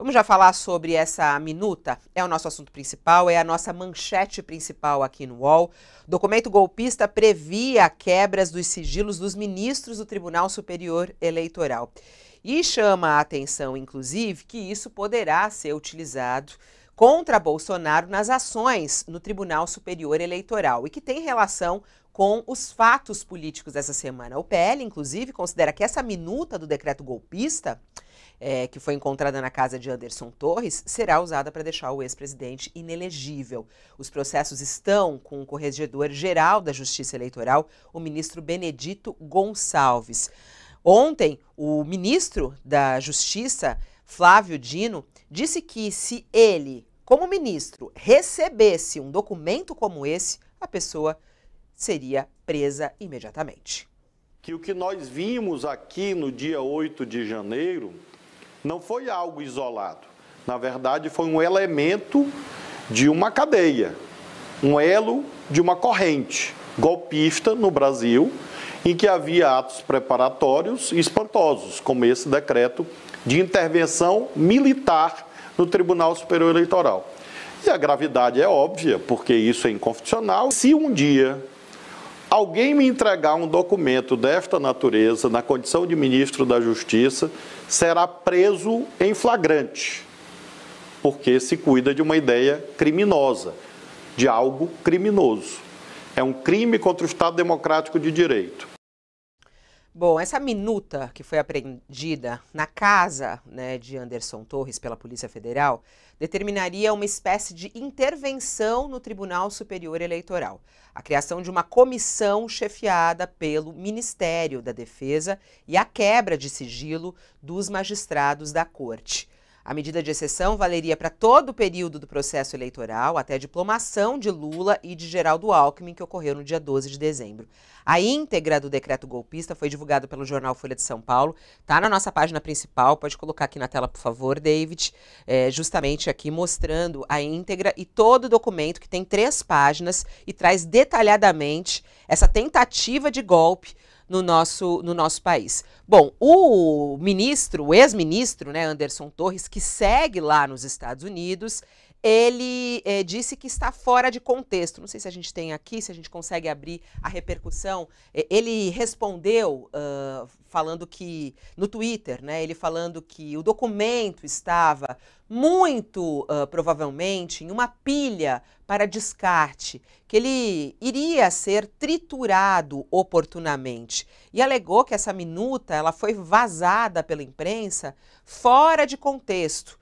Vamos já falar sobre essa minuta? É o nosso assunto principal, é a nossa manchete principal aqui no UOL. documento golpista previa quebras dos sigilos dos ministros do Tribunal Superior Eleitoral. E chama a atenção, inclusive, que isso poderá ser utilizado contra Bolsonaro nas ações no Tribunal Superior Eleitoral e que tem relação com os fatos políticos dessa semana. O PL, inclusive, considera que essa minuta do decreto golpista é, que foi encontrada na casa de Anderson Torres, será usada para deixar o ex-presidente inelegível. Os processos estão com o corregedor-geral da Justiça Eleitoral, o ministro Benedito Gonçalves. Ontem, o ministro da Justiça, Flávio Dino, disse que se ele, como ministro, recebesse um documento como esse, a pessoa seria presa imediatamente. Que o que nós vimos aqui no dia 8 de janeiro não foi algo isolado. Na verdade, foi um elemento de uma cadeia, um elo de uma corrente golpista no Brasil, em que havia atos preparatórios espantosos, como esse decreto de intervenção militar no Tribunal Superior Eleitoral. E a gravidade é óbvia, porque isso é inconstitucional. Se um dia alguém me entregar um documento desta natureza, na condição de ministro da Justiça, será preso em flagrante, porque se cuida de uma ideia criminosa, de algo criminoso. É um crime contra o Estado Democrático de Direito. Bom, essa minuta que foi apreendida na casa né, de Anderson Torres pela Polícia Federal determinaria uma espécie de intervenção no Tribunal Superior Eleitoral, a criação de uma comissão chefiada pelo Ministério da Defesa e a quebra de sigilo dos magistrados da Corte. A medida de exceção valeria para todo o período do processo eleitoral, até a diplomação de Lula e de Geraldo Alckmin, que ocorreu no dia 12 de dezembro. A íntegra do decreto golpista foi divulgada pelo jornal Folha de São Paulo. Está na nossa página principal, pode colocar aqui na tela, por favor, David, é, justamente aqui mostrando a íntegra e todo o documento, que tem três páginas e traz detalhadamente essa tentativa de golpe no nosso, no nosso país. Bom, o ministro, o ex-ministro, né, Anderson Torres, que segue lá nos Estados Unidos, ele é, disse que está fora de contexto. Não sei se a gente tem aqui, se a gente consegue abrir a repercussão. Eh, ele respondeu uh, falando que, no Twitter, né, ele falando que o documento estava muito uh, provavelmente em uma pilha para descarte, que ele iria ser triturado oportunamente. E alegou que essa minuta ela foi vazada pela imprensa fora de contexto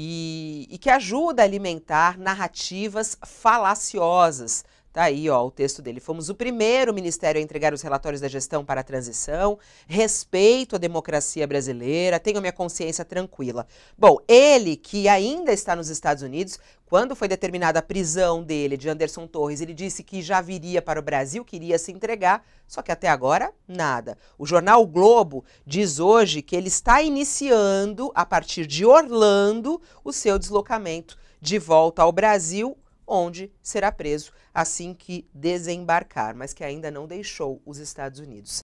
e, e que ajuda a alimentar narrativas falaciosas Tá aí, ó, o texto dele. Fomos o primeiro ministério a entregar os relatórios da gestão para a transição. Respeito à democracia brasileira, tenho minha consciência tranquila. Bom, ele que ainda está nos Estados Unidos, quando foi determinada a prisão dele, de Anderson Torres, ele disse que já viria para o Brasil, queria se entregar, só que até agora, nada. O jornal o Globo diz hoje que ele está iniciando, a partir de Orlando, o seu deslocamento de volta ao Brasil onde será preso assim que desembarcar, mas que ainda não deixou os Estados Unidos.